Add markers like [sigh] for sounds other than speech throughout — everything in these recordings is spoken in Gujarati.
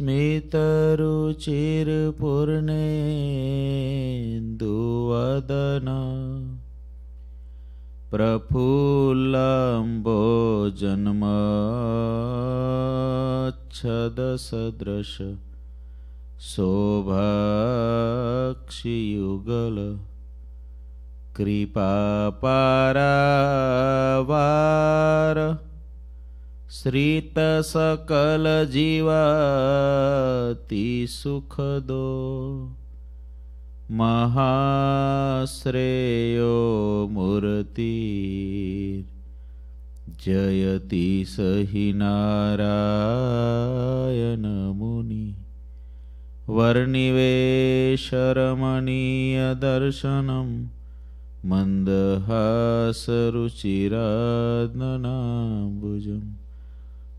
स्मितरुचिर्पूर्णेन्दुवदन प्रफुल्लम्बोजन्मच्छदसदृश शोभाक्षियुगल कृपापारावार श्रितसकलजीवातिसुखदो सुखदो महाश्रेयो मूर्तिर् जयति स हि नारायणमुनि वर्णिवेशरमणीयदर्शनं दर्शनं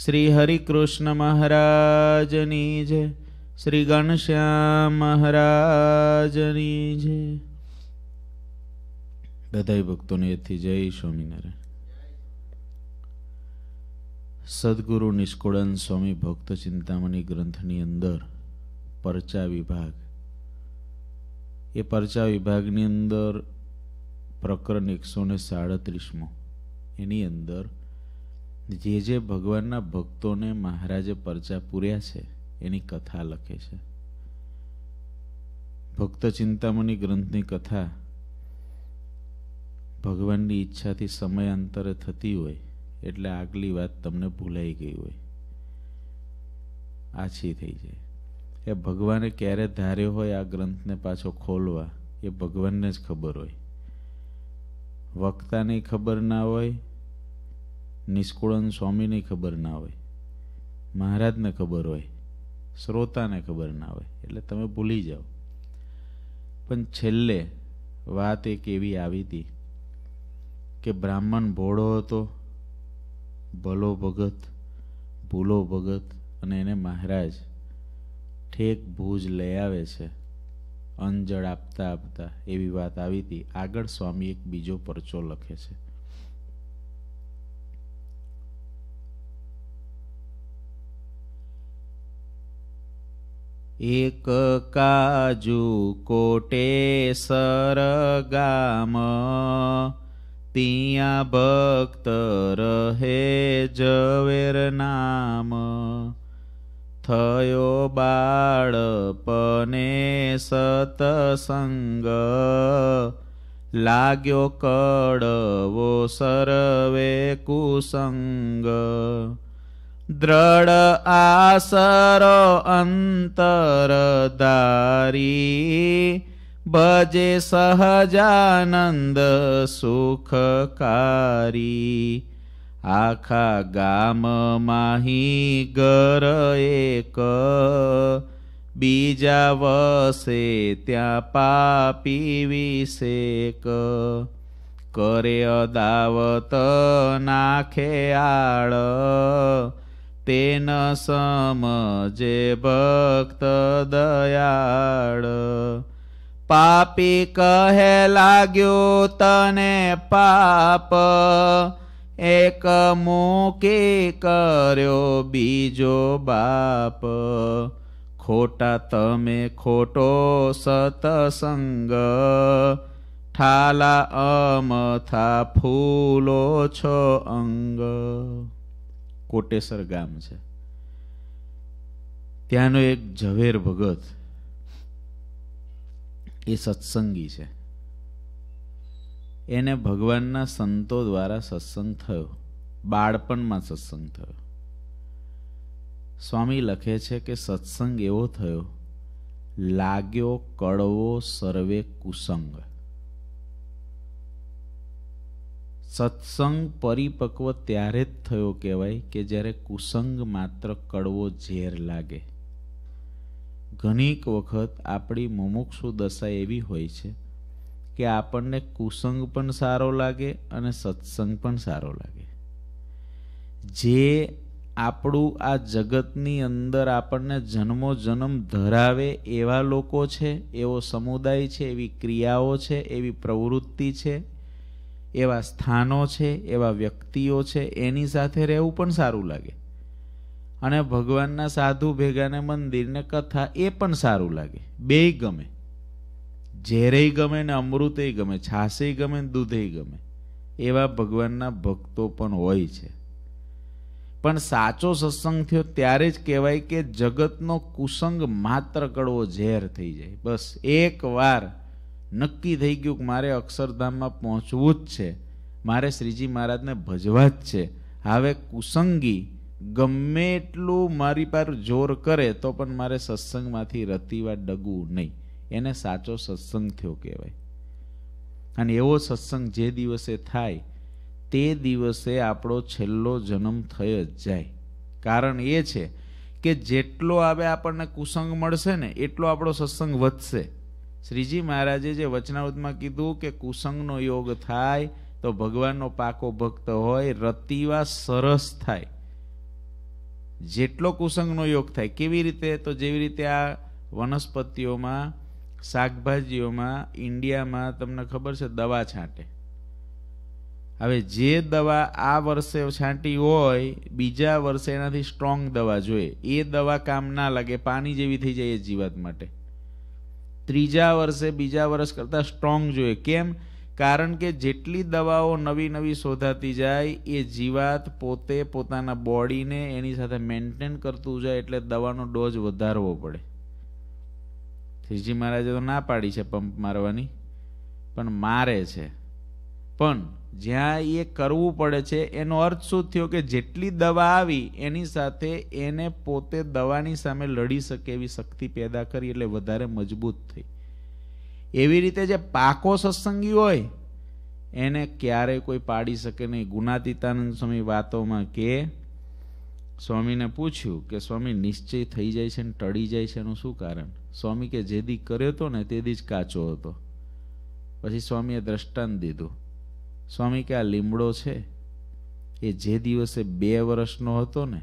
શ્રી હરિકૃષ્ણ મહારાજની જય શ્રી ગણશ્યામ મહારાજની જય બધાય ભક્તોને એથી જય સ્વામિનારાયણ સદગુરુ નિષ્કુળન સ્વામી ભક્ત ચિંતામણી ગ્રંથની અંદર પરચા વિભાગ એ પરચા વિભાગની અંદર પ્રકરણ એકસો ને સાડત્રીસમો એની અંદર જે જે ભગવાનના ભક્તોને મહારાજે પરચા પૂર્યા છે એની કથા લખે છે ભક્ત ચિંતામણી ગ્રંથની કથા ભગવાનની ઈચ્છાથી સમયાંતરે થતી હોય એટલે આગલી વાત તમને ભૂલાઈ ગઈ હોય આછી થઈ જાય એ ભગવાને ક્યારે ધાર્યો હોય આ ગ્રંથને પાછો ખોલવા એ ભગવાનને જ ખબર હોય વક્તાની ખબર ના હોય નિષ્કુળન સ્વામીને ખબર ના હોય મહારાજને ખબર હોય શ્રોતાને ખબર ના હોય એટલે તમે ભૂલી જાઓ પણ છેલ્લે વાત એક એવી આવી હતી કે બ્રાહ્મણ ભોળો હતો ભલો ભગત ભૂલો ભગત અને એને મહારાજ ઠેક ભૂજ લઈ આવે છે અંજળ આપતા આપતા એવી વાત આવી હતી આગળ સ્વામી એક બીજો પરચો લખે છે એક કાજુ કોટે સરગામ પિયા ભક્ત રહે જવેર નામ થયો બાળપને સતસંગ લાગ્યો કડવો સરવે કુસંગ દ્રઢ આસર અંતર ધારી ભજે સહજાનંદ સુખકારી આખા ગામ માહી ઘર એક બીજા વસે ત્યાં પાપી વિશેક કરે અદાવત નાખે આળ તેન સમજે ભક્ત દયાળ પાપી કહે લાગ્યું તને પાપ એક મૂકી કર્યો બીજો બાપ ખોટા તમે ખોટો સતસંગ ઠાલા અમથા ફૂલો છો અંગ કોટેસર ગામ છે ત્યાંનો એક ઝવેર ભગત એ સત્સંગી છે એને ભગવાનના સંતો દ્વારા સત્સંગ થયો બાળપણમાં સત્સંગ થયો સ્વામી લખે છે કે સત્સંગ એવો થયો લાગ્યો કડવો સર્વે કુસંગ સત્સંગ પરિપક્વ ત્યારે જ થયો કહેવાય કે જ્યારે કુસંગ માત્ર કડવો ઝેર લાગે ઘણીક વખત આપણી મુમુક્ષુ દશા એવી હોય છે કે આપણને કુસંગ પણ સારો લાગે અને સત્સંગ પણ સારો લાગે જે આપણું આ જગતની અંદર આપણને જન્મો જન્મ ધરાવે એવા લોકો છે એવો સમુદાય છે એવી ક્રિયાઓ છે એવી પ્રવૃત્તિ છે એવા સ્થાનો છે એવા વ્યક્તિઓ છે એની સાથે રહેવું પણ સારું લાગે અને ભગવાનના સાધુ ભેગાને મંદિરને કથા એ પણ સારું લાગે બેય ગમે ઝેરેય ગમે ને અમૃતેય ગમે છાસેય ગમે ને દૂધેય ગમે એવા ભગવાનના ભક્તો પણ હોય છે પણ સાચો સત્સંગ થયો ત્યારે જ કહેવાય કે જગતનો કુસંગ માત્ર કડવો ઝેર થઈ જાય બસ એક વાર નક્કી થઈ ગયું કે મારે અક્ષરધામમાં પહોંચવું જ છે મારે શ્રીજી મહારાજને ભજવા જ છે હવે કુસંગી ગમે એટલું મારી પર જોર કરે તો પણ મારે સત્સંગમાંથી રતીવા ડગવું નહીં એને સાચો સત્સંગ થયો કહેવાય અને એવો સત્સંગ જે દિવસે થાય તે દિવસે આપણો છેલ્લો જન્મ થઈ જ જાય કારણ એ છે કે જેટલો હવે આપણને કુસંગ મળશે ને એટલો આપણો સત્સંગ વધશે શ્રીજી મહારાજે જે વચનાવતમાં કીધું કે કુસંગનો યોગ થાય તો ભગવાનનો પાકો ભક્ત હોય રતિવા સરસ થાય જેટલો કુસંગનો યોગ થાય કેવી રીતે તો જેવી રીતે આ વનસ્પતિઓમાં શાકભાજીઓમાં ઇન્ડિયામાં તમને ખબર છે દવા છાંટે હવે જે દવા આ વર્ષે છાંટી હોય બીજા વર્ષે એનાથી સ્ટ્રોંગ દવા જોઈએ એ દવા કામ ના લાગે પાણી જેવી થઈ જાય એ જીવાત માટે ત્રીજા વર્ષે બીજા વર્ષ કરતાં સ્ટ્રોંગ જોઈએ કેમ કારણ કે જેટલી દવાઓ નવી નવી શોધાતી જાય એ જીવાત પોતે પોતાના બોડીને એની સાથે મેન્ટેન કરતું જાય એટલે દવાનો ડોઝ વધારવો પડે શ્રીજી મહારાજે તો ના પાડી છે પંપ મારવાની પણ મારે છે પણ જ્યાં એ કરવું પડે છે એનો અર્થ શું થયો કે જેટલી દવા આવી એની સાથે એને પોતે દવાની સામે લડી શકે એવી શક્તિ પેદા કરી એટલે વધારે મજબૂત થઈ એવી રીતે જે પાકો સત્સંગી હોય એને ક્યારે કોઈ પાડી શકે નહીં ગુણાતીતાનંદ સ્વામી વાતોમાં કે સ્વામીને પૂછ્યું કે સ્વામી નિશ્ચય થઈ જાય છે ને ટળી જાય છે એનું શું કારણ સ્વામી કે જે દી કર્યો હતો ને તે દી જ કાચો હતો પછી સ્વામીએ દ્રષ્ટાંત દીધું સ્વામી કે આ લીમડો છે એ જે દિવસે બે વર્ષનો હતો ને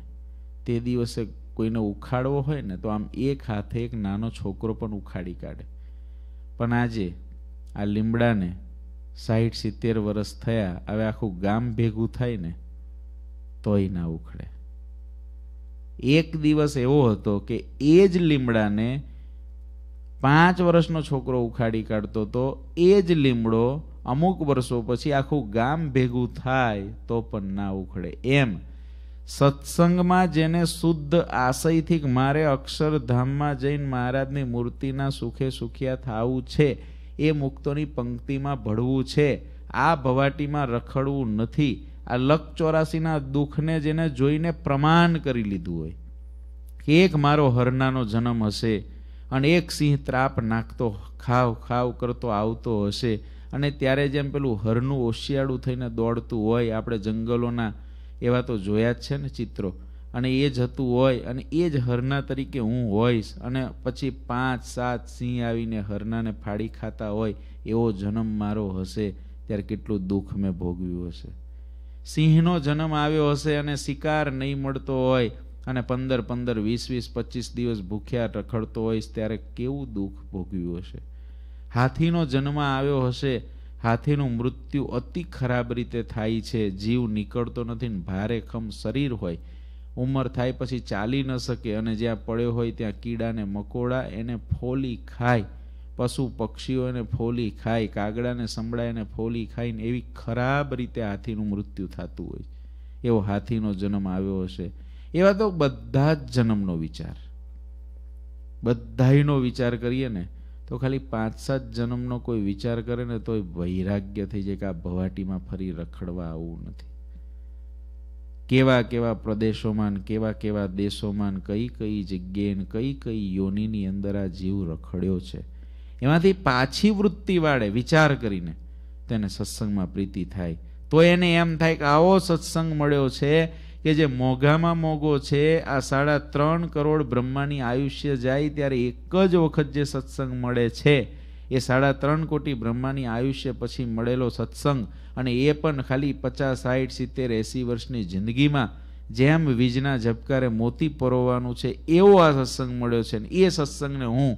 તે દિવસે કોઈને ઉખાડવો હોય ને તો આમ એક હાથે એક નાનો છોકરો પણ ઉખાડી કાઢે પણ આજે આ લીમડાને સાહીઠ સિત્તેર વર્ષ થયા હવે આખું ગામ ભેગું થાય ને તોય ના ઉખડે એક દિવસ એવો હતો કે એ જ લીમડાને પાંચ વર્ષનો છોકરો ઉખાડી કાઢતો તો એ જ લીમડો અમુક વર્ષો પછી આખું ગામ ભેગું થાય તો પણ ના ઉખડે એમ સત્સંગમાં જેને શુદ્ધ આશયથી મારે અક્ષરધામમાં જઈને મહારાજની મૂર્તિના સુખે સુખિયા થવું છે એ મુક્તોની પંક્તિમાં ભળવું છે આ ભવાટીમાં રખડવું નથી આ લક ચોરાસીના દુઃખને જેને જોઈને પ્રમાણ કરી લીધું હોય એક મારો હરનાનો જન્મ હશે અને એક સિંહ ત્રાપ નાખતો ખાવ ખાવ કરતો આવતો હશે અને ત્યારે જેમ પેલું હરનું ઓશિયાળું થઈને દોડતું હોય આપણે જંગલોના એવા તો જોયા જ છે ને ચિત્રો અને એ જ હતું હોય અને એ જ હરના તરીકે હું હોઈશ અને પછી પાંચ સાત સિંહ આવીને હરનાને ફાડી ખાતા હોય એવો જન્મ મારો હશે ત્યારે કેટલું દુઃખ મેં ભોગવ્યું હશે સિંહનો જન્મ આવ્યો હશે અને શિકાર નહીં મળતો હોય અને પંદર પંદર વીસ વીસ પચીસ દિવસ ભૂખ્યા રખડતો હોઈશ ત્યારે કેવું દુઃખ ભોગવ્યું હશે હાથીનો જન્મ આવ્યો હશે હાથીનું મૃત્યુ અતિ ખરાબ રીતે થાય છે જીવ નીકળતો નથી ને ભારે ખમ શરીર હોય ઉંમર થાય પછી ચાલી ન શકે અને જ્યાં પડ્યો હોય ત્યાં કીડાને મકોડા એને ફોલી ખાય પશુ પક્ષીઓને ફોલી ખાય કાગડાને સંભળાય એને ફોલી ખાઈને એવી ખરાબ રીતે હાથીનું મૃત્યુ થતું હોય એવો હાથીનો જન્મ આવ્યો હશે એવા તો બધા જ જન્મનો વિચાર બધાનો વિચાર કરીએ ને તો ખાલી પાંચ સાત જન્મનો કોઈ વિચાર કરે ને તોય વૈરાગ્ય થઈ જાય કે આ ભવાટીમાં ફરી રખડવા આવવું નથી કેવા કેવા પ્રદેશોમાં કેવા કેવા દેશોમાં કઈ કઈ જગ્યાએ કઈ કઈ યોનિની અંદર આ જીવ રખડ્યો છે એમાંથી પાછી વૃત્તિ વાળે વિચાર કરીને તેને સત્સંગમાં પ્રીતિ થાય તો એને એમ થાય કે આવો સત્સંગ મળ્યો છે કે જે મોઘામાં મોઘો છે આ સાડા ત્રણ કરોડ બ્રહ્માની આયુષ્ય જાય ત્યારે એક જ વખત જે સત્સંગ મળે છે એ સાડા ત્રણ કોટી બ્રહ્માની આયુષ્ય પછી મળેલો સત્સંગ અને એ પણ ખાલી પચાસ સાઠ સિત્તેર એંસી વર્ષની જિંદગીમાં જેમ વીજના ઝબકારે મોતી પરોવાનું છે એવો આ સત્સંગ મળ્યો છે ને એ સત્સંગને હું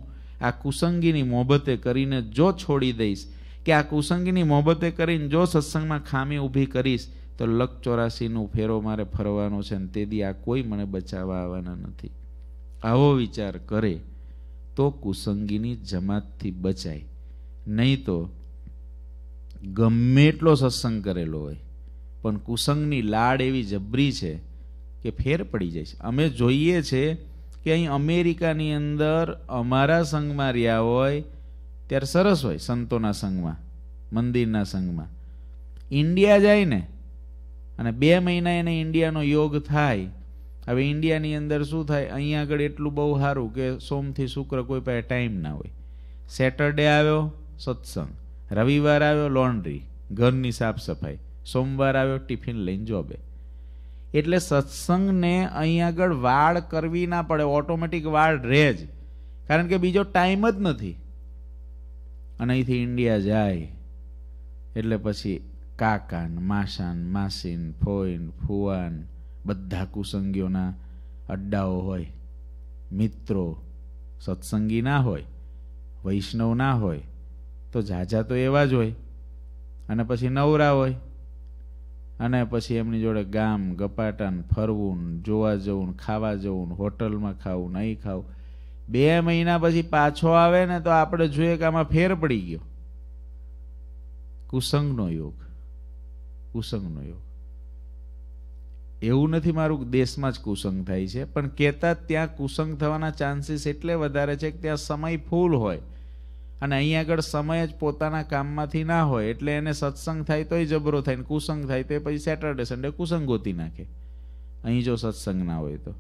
આ કુસંગીની મોહબતે કરીને જો છોડી દઈશ કે આ કુસંગીની મોહબતે કરીને જો સત્સંગમાં ખામી ઊભી કરીશ તો લક ચોરાસીનો ફેરો મારે ફરવાનો છે ને તેથી આ કોઈ મને બચાવવા આવવાના નથી આવો વિચાર કરે તો કુસંગીની જમાતથી બચાય નહીં તો ગમે એટલો સત્સંગ કરેલો હોય પણ કુસંગની લાડ એવી જબરી છે કે ફેર પડી જાય છે અમે જોઈએ છે કે અહીં અમેરિકાની અંદર અમારા સંઘમાં રહ્યા હોય ત્યારે સરસ હોય સંતોના સંઘમાં મંદિરના સંઘમાં ઇન્ડિયા જાય ને અને બે મહિના એને ઇન્ડિયાનો યોગ થાય હવે ઇન્ડિયાની અંદર શું થાય અહીંયા આગળ એટલું બહુ સારું કે સોમથી શુક્ર કોઈ પાસે ટાઈમ ના હોય સેટરડે આવ્યો સત્સંગ રવિવાર આવ્યો લોન્ડ્રી ઘરની સાફ સફાઈ સોમવાર આવ્યો ટિફિન લઈને જોબે એટલે સત્સંગને અહીં આગળ વાળ કરવી ના પડે ઓટોમેટિક વાળ રહે જ કારણ કે બીજો ટાઈમ જ નથી અને અહીંથી ઇન્ડિયા જાય એટલે પછી કાકાન માસાન માસીન ફોઈન ફુવાન બધા કુસંગીઓના અડ્ડાઓ હોય મિત્રો સત્સંગી ના હોય વૈષ્ણવ ના હોય તો ઝાઝા તો એવા જ હોય અને પછી નવરા હોય અને પછી એમની જોડે ગામ ગપાટાન ફરવું જોવા જવું ખાવા જવું હોટલમાં ખાવું નહીં ખાવું બે મહિના પછી પાછો આવે ને તો આપણે જોઈએ કે આમાં ફેર પડી ગયો કુસંગનો યોગ કુસંગનો યોગ એવું નથી મારું દેશમાં જ કુસંગ થાય છે પણ કહેતા ત્યાં કુસંગ થવાના ચાન્સીસ એટલે વધારે છે કે ત્યાં સમય ફૂલ હોય અને અહીં આગળ સમય જ પોતાના કામમાંથી ના હોય એટલે એને સત્સંગ થાય તોય જબરો થાય ને કુસંગ થાય તો પછી સેટરડે સન્ડે કુસંગ ગોતી નાખે અહીં જો સત્સંગ ના હોય તો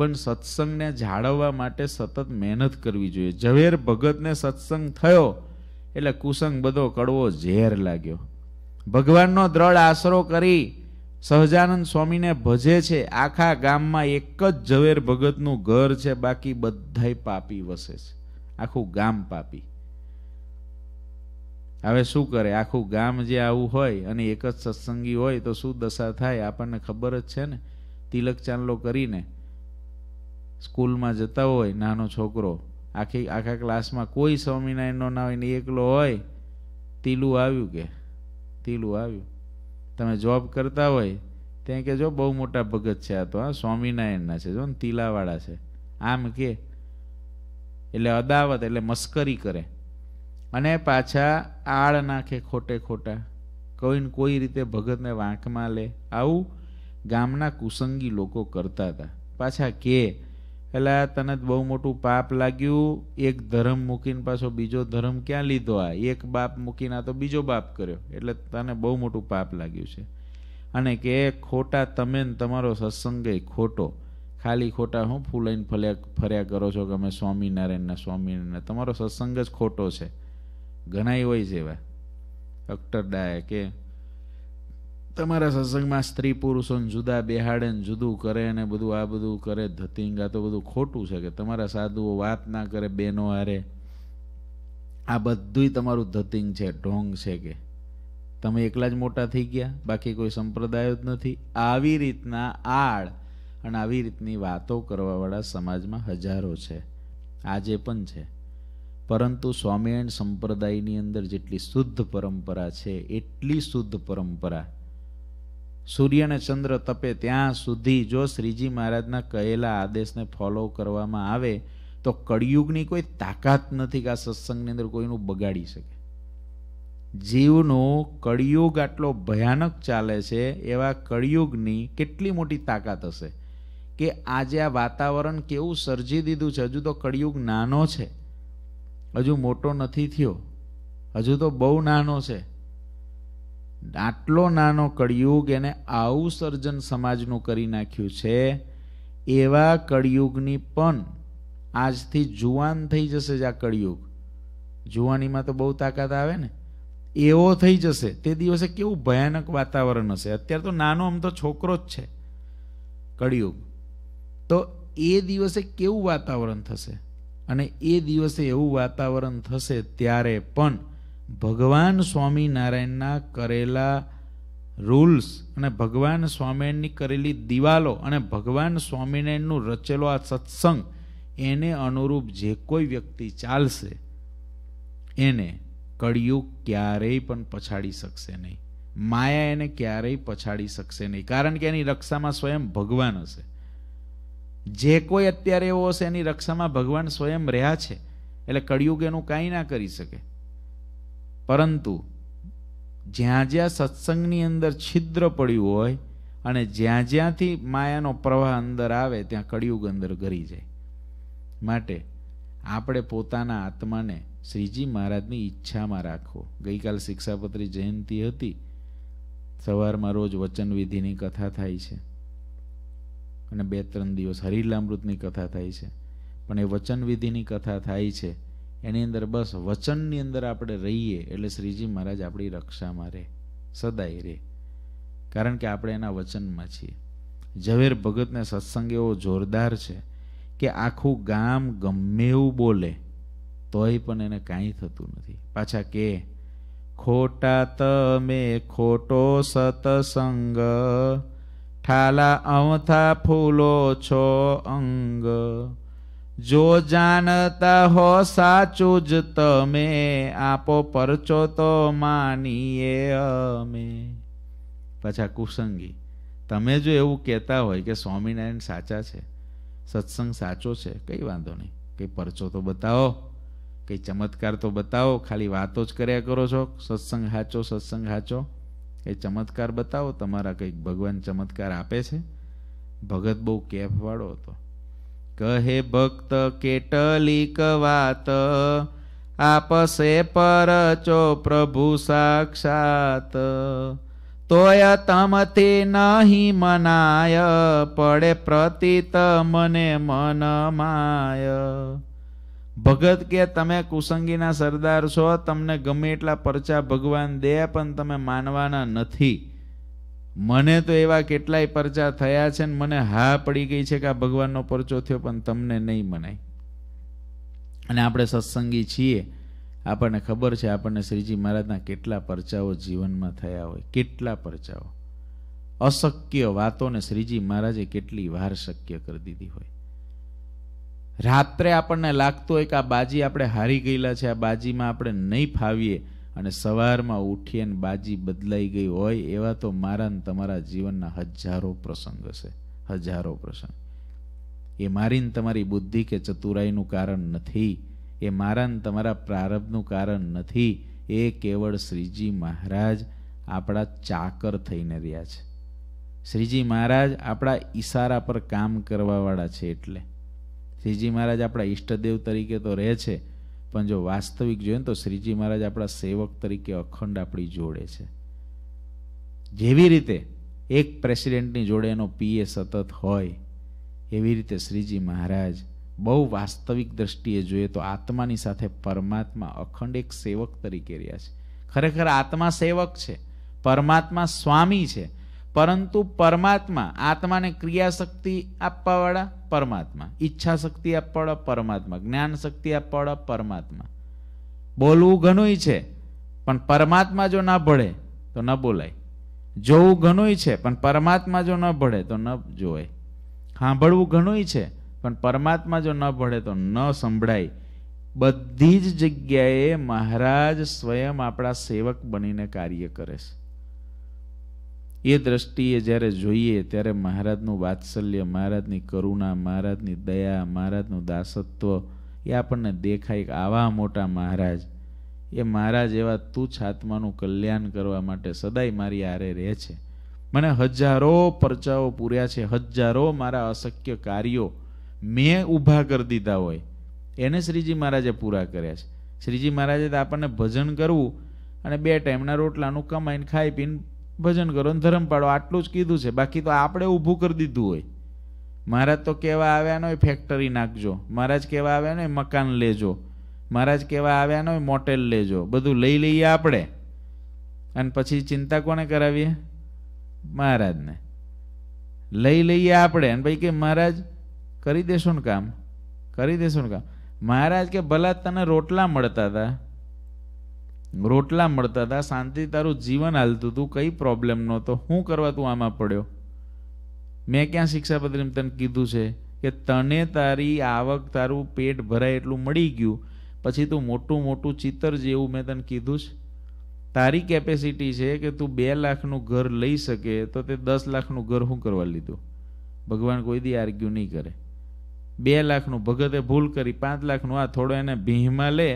પણ સત્સંગને જાળવવા માટે સતત મહેનત કરવી જોઈએ ઝવેર ભગતને સત્સંગ થયો એટલે કુસંગ બધો કડવો ઝેર લાગ્યો ભગવાનનો દ્રઢ આશરો કરી સહજાનંદ સ્વામીને ભજે છે આખા ગામમાં એક જ ઝવેર ભગતનું ઘર છે બાકી બધાય પાપી વસે છે આખું ગામ પાપી હવે શું કરે આખું ગામ જે આવું હોય અને એક જ સત્સંગી હોય તો શું દશા થાય આપણને ખબર જ છે ને તિલક ચાંદલો કરીને સ્કૂલમાં જતા હોય નાનો છોકરો આખી આખા ક્લાસમાં કોઈ સ્વામિનારાયણનો ના હોય ને એકલો હોય તીલું આવ્યું કે તીલું આવ્યું તમે જોબ કરતા હોય ત્યાં કે જો બહુ મોટા ભગત છે આ તો હા સ્વામિનારાયણના છે જો ને તીલાવાળા છે આમ કે એટલે અદાવત એટલે મસ્કરી કરે અને પાછા આળ નાખે ખોટે ખોટા કોઈને કોઈ રીતે ભગતને વાંકમાં લે આવું ગામના કુસંગી લોકો કરતા હતા પાછા કે એટલે તને બહુ મોટું પાપ લાગ્યું એક ધર્મ મૂકીને પાછો બીજો ધર્મ ક્યાં લીધો આ એક બાપ મૂકીને આ તો બીજો બાપ કર્યો એટલે તને બહુ મોટું પાપ લાગ્યું છે અને કે ખોટા તમે ને તમારો સત્સંગે ખોટો ખાલી ખોટા હું ફૂલાઈને ફલ્યા ફર્યા કરો છો કે અમે સ્વામિનારાયણના સ્વામિનારાયણ તમારો સત્સંગ જ ખોટો છે ઘણાય હોય છે એવા અખ્તરડાએ કે તમારા સત્સંગમાં સ્ત્રી પુરુષોને જુદા બેહાડે ને જુદું કરે અને બધું આ બધું કરે ધતિંગા તો બધું ખોટું છે કે તમારા સાધુઓ વાત ના કરે બેનો હારે આ બધુંય તમારું ધતિંગ છે ઢોંગ છે કે તમે એકલા જ મોટા થઈ ગયા બાકી કોઈ સંપ્રદાયો જ નથી આવી રીતના આડ અને આવી રીતની વાતો કરવાવાળા સમાજમાં હજારો છે આજે પણ છે પરંતુ સ્વામિનારાયણ સંપ્રદાયની અંદર જેટલી શુદ્ધ પરંપરા છે એટલી શુદ્ધ પરંપરા સૂર્ય અને ચંદ્ર તપે ત્યાં સુધી જો શ્રીજી મહારાજના કહેલા આદેશને ફોલો કરવામાં આવે તો કળિયુગની કોઈ તાકાત નથી કે આ સત્સંગની અંદર કોઈનું બગાડી શકે જીવનું કળિયુગ આટલો ભયાનક ચાલે છે એવા કળિયુગની કેટલી મોટી તાકાત હશે કે આજે આ વાતાવરણ કેવું સર્જી દીધું છે હજુ તો કળિયુગ નાનો છે હજુ મોટો નથી થયો હજુ તો બહુ નાનો છે આટલો નાનો કળિયુગ એને આવું સર્જન સમાજનું કરી નાખ્યું છે એવા કળિયુગની પણ આજથી જુવાન થઈ જશે જ આ કળિયુગ જુવાનીમાં તો બહુ તાકાત આવે ને એવો થઈ જશે તે દિવસે કેવું ભયાનક વાતાવરણ હશે અત્યારે તો નાનો આમ તો છોકરો જ છે કળિયુગ તો એ દિવસે કેવું વાતાવરણ થશે અને એ દિવસે એવું વાતાવરણ થશે ત્યારે પણ ભગવાન સ્વામિનારાયણના કરેલા રૂલ્સ અને ભગવાન સ્વામિનારાયણની કરેલી દિવાલો અને ભગવાન સ્વામિનારાયણનું રચેલો આ સત્સંગ એને અનુરૂપ જે કોઈ વ્યક્તિ ચાલશે એને કળિયુગ ક્યારેય પણ પછાડી શકશે નહીં માયા એને ક્યારેય પછાડી શકશે નહીં કારણ કે એની રક્ષામાં સ્વયં ભગવાન હશે જે કોઈ અત્યારે એવો હશે એની રક્ષામાં ભગવાન સ્વયં રહ્યા છે એટલે કળિયુગ એનું કાંઈ ના કરી શકે પરંતુ જ્યાં જ્યાં સત્સંગની અંદર છિદ્ર પડ્યું હોય અને જ્યાં જ્યાંથી માયાનો પ્રવાહ અંદર આવે ત્યાં કળિયુગ અંદર ગરી જાય માટે આપણે પોતાના આત્માને શ્રીજી મહારાજની ઈચ્છામાં રાખવો ગઈકાલ શિક્ષાપત્રી જયંતિ હતી સવારમાં રોજ વચનવિધિની કથા થાય છે અને બે ત્રણ દિવસ હરિલામૃતની કથા થાય છે પણ એ વચનવિધિની કથા થાય છે એની અંદર બસ વચનની અંદર આપણે રહીએ એટલે શ્રીજી મહારાજ આપણી રક્ષામાં રહે સદાય રહે કારણ કે આપણે એના વચનમાં છીએ ઝવેર ભગતને સત્સંગ એવો જોરદાર છે કે આખું ગામ ગમે એવું બોલે તોય પણ એને કાંઈ થતું નથી પાછા કે ખોટા તમે ખોટો સતસંગ ઠાલા અવથા ફૂલો છો અંગ જો જાણતા હો સાચું જ તમે આપો પરચો તો માનીએ અમે પાછા કુસંગી તમે જો એવું કહેતા હોય કે સ્વામિનારાયણ સાચા છે સત્સંગ સાચો છે કંઈ વાંધો નહીં કંઈ પરચો તો બતાવો કંઈ ચમત્કાર તો બતાવો ખાલી વાતો જ કર્યા કરો છો સત્સંગ સાચો સત્સંગ સાચો કંઈ ચમત્કાર બતાવો તમારા કંઈક ભગવાન ચમત્કાર આપે છે ભગત બહુ કેફવાળો હતો કહે ભક્ત કેટલીક વાત આપશે પરચો પ્રભુ સાક્ષાત તોય તમથી નહીં મનાય પડે પ્રતીત મને મન માય ભગત કે તમે કુસંગીના સરદાર છો તમને ગમે એટલા પરચા ભગવાન દે પણ તમે માનવાના નથી મને તો એવા કેટલાય પરચા થયા છે ને મને હા પડી ગઈ છે કે આ ભગવાનનો પરચો થયો પણ તમને નહીં મનાય અને આપણે સત્સંગી છીએ આપણને ખબર છે આપણને શ્રીજી મહારાજના કેટલા પરચાઓ જીવનમાં થયા હોય કેટલા પરચાઓ અશક્ય વાતોને શ્રીજી મહારાજે કેટલી વાર શક્ય કરી દીધી હોય રાત્રે આપણને લાગતું હોય કે આ બાજી આપણે હારી ગયેલા છે આ બાજીમાં આપણે નહીં ફાવીએ અને સવારમાં ઉઠી અને બાજી બદલાઈ ગઈ હોય એવા તો મારા ને તમારા જીવનના હજારો પ્રસંગ હશે હજારો પ્રસંગ એ મારી ને તમારી બુદ્ધિ કે ચતુરાઈનું કારણ નથી એ મારા ને તમારા પ્રારબ્ધનું કારણ નથી એ કેવળ શ્રીજી મહારાજ આપણા ચાકર થઈને રહ્યા છે શ્રીજી મહારાજ આપણા ઈશારા પર કામ કરવાવાળા છે એટલે શ્રીજી મહારાજ આપણા ઈષ્ટદેવ તરીકે તો રહે છે પણ જો વાસ્તવિક જોઈએ ને તો શ્રીજી મહારાજ આપણા સેવક તરીકે અખંડ આપણી જોડે છે જેવી રીતે એક પ્રેસિડેન્ટની જોડે એનો પીએ સતત હોય એવી રીતે શ્રીજી મહારાજ બહુ વાસ્તવિક દ્રષ્ટિએ જોઈએ તો આત્માની સાથે પરમાત્મા અખંડ એક સેવક તરીકે રહ્યા છે ખરેખર આત્મા સેવક છે પરમાત્મા સ્વામી છે પરંતુ પરમાત્મા આત્માને ક્રિયાશક્તિ આપવાવાળા પરમાત્મા ઈચ્છા શક્તિ આપવાવાળા પરમાત્મા જ્ઞાન શક્તિ આપવાવાળા પરમાત્મા બોલવું ઘણુંય છે પણ પરમાત્મા જો ના ભળે તો ન બોલાય જોવું ઘણુંય છે પણ પરમાત્મા જો ન ભળે તો ન જોવાય સાંભળવું ઘણુંય છે પણ પરમાત્મા જો ન ભળે તો ન સંભળાય બધી જ જગ્યાએ મહારાજ સ્વયં આપણા સેવક બનીને કાર્ય કરે છે એ દ્રષ્ટિએ જ્યારે જોઈએ ત્યારે મહારાજનું વાત્સલ્ય મહારાજની કરુણા મહારાજની દયા મહારાજનું દાસત્વ એ આપણને દેખાય આવા મોટા મહારાજ એ મહારાજ એવા તુચ્છ આત્માનું કલ્યાણ કરવા માટે સદાય મારી આરે રહે છે મને હજારો પરચાઓ પૂર્યા છે હજારો મારા અશક્ય કાર્યો મેં ઊભા કરી દીધા હોય એને શ્રીજી મહારાજે પૂરા કર્યા છે શ્રીજી મહારાજે તો આપણને ભજન કરવું અને બે ટાઈમના રોટલાનું કમાઈને ખાઈ પીને ભજન કરો અને ધર્મ પાડો આટલું જ કીધું છે બાકી તો આપણે ઊભું કરી દીધું હોય મહારાજ તો કહેવા આવ્યાનો હોય ફેક્ટરી નાખજો મહારાજ કહેવા આવ્યાનો હોય મકાન લેજો મહારાજ કહેવા આવ્યાનો હોય મોટેલ લેજો બધું લઈ લઈએ આપણે અને પછી ચિંતા કોને કરાવીએ મહારાજને લઈ લઈએ આપણે અને પછી કે મહારાજ કરી દેશો ને કામ કરી દેશો ને કામ મહારાજ કે ભલા તને રોટલા મળતા હતા રોટલા મળતા હતા શાંતિ તારું જીવન હાલતું હતું કઈ પ્રોબ્લેમ નહોતો શું કરવા તું આમાં પડ્યો મેં ક્યાં શિક્ષાપત્રીમાં તને કીધું છે કે તને તારી આવક તારું પેટ ભરાય એટલું મળી ગયું પછી તું મોટું મોટું ચિતર જેવું મેં તને કીધું છે તારી કેપેસિટી છે કે તું બે લાખનું ઘર લઈ શકે તો તે દસ લાખનું ઘર શું કરવા લીધું ભગવાન કોઈ દી આર્ગ્યુ નહીં કરે બે લાખનું ભગતે ભૂલ કરી પાંચ લાખનું આ થોડો એને ભીહમાં લે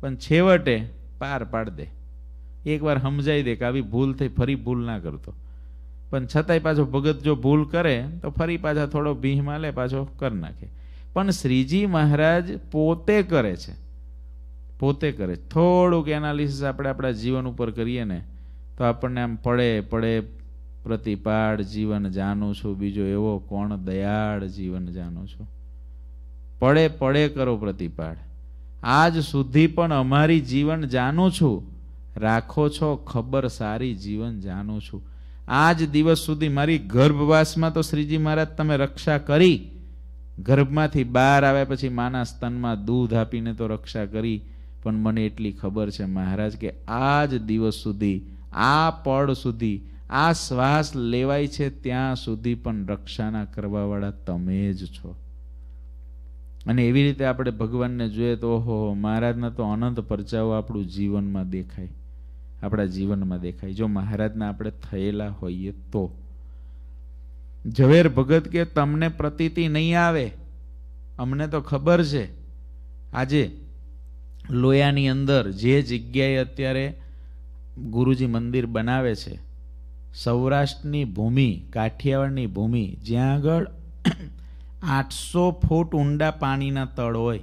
પણ છેવટે પાર પાડી દે એકવાર સમજાઈ દે કે આવી ભૂલ થઈ ફરી ભૂલ ના કરતો પણ છતાંય પાછો ભગત જો ભૂલ કરે તો ફરી પાછા થોડો ભીહમાં માલે પાછો કરી નાખે પણ શ્રીજી મહારાજ પોતે કરે છે પોતે કરે છે થોડુંક એનાલિસિસ આપણે આપણા જીવન ઉપર કરીએ ને તો આપણને આમ પડે પડે પ્રતિપાળ જીવન જાણું છું બીજો એવો કોણ દયાળ જીવન જાણું છું પડે પડે કરો પ્રતિપાળ આજ સુધી પણ અમારી જીવન જાણું છું રાખો છો ખબર સારી જીવન જાણું છું આજ દિવસ સુધી મારી ગર્ભવાસમાં તો શ્રીજી મહારાજ તમે રક્ષા કરી ગર્ભમાંથી બહાર આવ્યા પછી માના સ્તનમાં દૂધ આપીને તો રક્ષા કરી પણ મને એટલી ખબર છે મહારાજ કે આજ દિવસ સુધી આ પળ સુધી આ શ્વાસ લેવાય છે ત્યાં સુધી પણ રક્ષાના કરવાવાળા તમે જ છો અને એવી રીતે આપણે ભગવાનને જોઈએ તો ઓહો મહારાજના તો અનંત પરચાઓ આપણું જીવનમાં દેખાય આપણા જીવનમાં દેખાય જો મહારાજના આપણે થયેલા હોઈએ તો ઝવેર ભગત કે તમને પ્રતીતિ નહીં આવે અમને તો ખબર છે આજે લોયાની અંદર જે જગ્યાએ અત્યારે ગુરુજી મંદિર બનાવે છે સૌરાષ્ટ્રની ભૂમિ કાઠિયાવાડની ભૂમિ જ્યાં આગળ આઠસો ફૂટ ઊંડા પાણીના તળ હોય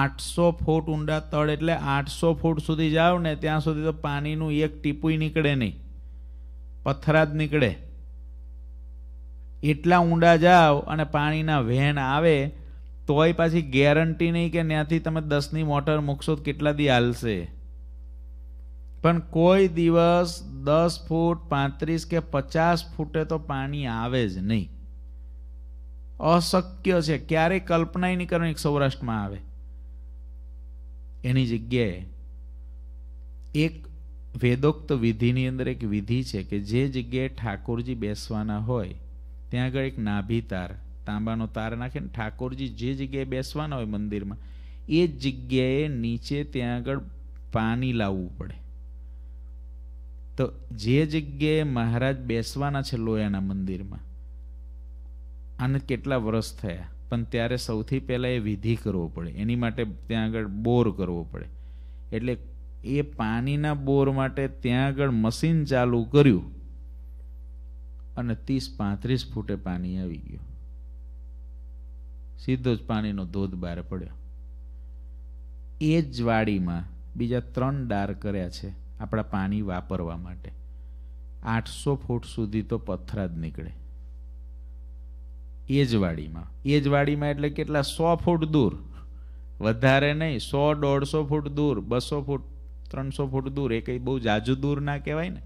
આઠસો ફૂટ ઊંડા તળ એટલે આઠસો ફૂટ સુધી જાઓ ને ત્યાં સુધી તો પાણીનું એક ટીપુય નીકળે નહીં પથરા જ નીકળે એટલા ઊંડા જાઓ અને પાણીના વેન આવે તોય પાછી ગેરંટી નહીં કે ત્યાંથી તમે દસની મોટર મૂકશો કેટલા દી હાલશે પણ કોઈ દિવસ દસ ફૂટ પાંત્રીસ કે પચાસ ફૂટે તો પાણી આવે જ નહીં અશક્ય છે ક્યારેય કલ્પના નહીં કરવાની સૌરાષ્ટ્રમાં આવે એની જગ્યાએ એક વેદોક્ત વિધિની અંદર એક વિધિ છે કે જે જગ્યાએ ઠાકોરજી બેસવાના હોય ત્યાં આગળ એક નાભી તાર તાંબાનો તાર નાખીને ઠાકોરજી જે જગ્યાએ બેસવાના હોય મંદિરમાં એ જગ્યાએ નીચે ત્યાં આગળ પાણી લાવવું પડે તો જે જગ્યાએ મહારાજ બેસવાના છે લોયાના મંદિરમાં આને કેટલા વર્ષ થયા પણ ત્યારે સૌથી પહેલાં એ વિધિ કરવો પડે એની માટે ત્યાં આગળ બોર કરવો પડે એટલે એ પાણીના બોર માટે ત્યાં આગળ મશીન ચાલુ કર્યું અને ત્રીસ પાંત્રીસ ફૂટે પાણી આવી ગયું સીધો જ પાણીનો ધોધ બહાર પડ્યો એ જ વાડીમાં બીજા ત્રણ ડાર કર્યા છે આપણા પાણી વાપરવા માટે આઠસો ફૂટ સુધી તો પથરા જ નીકળે એ જ એ જ એટલે કેટલા સો ફૂટ દૂર વધારે નહીં સો દોઢસો ફૂટ દૂર બસો ફૂટ ત્રણસો ફૂટ દૂર એ કંઈ બહુ જાજુ દૂર ના કહેવાય ને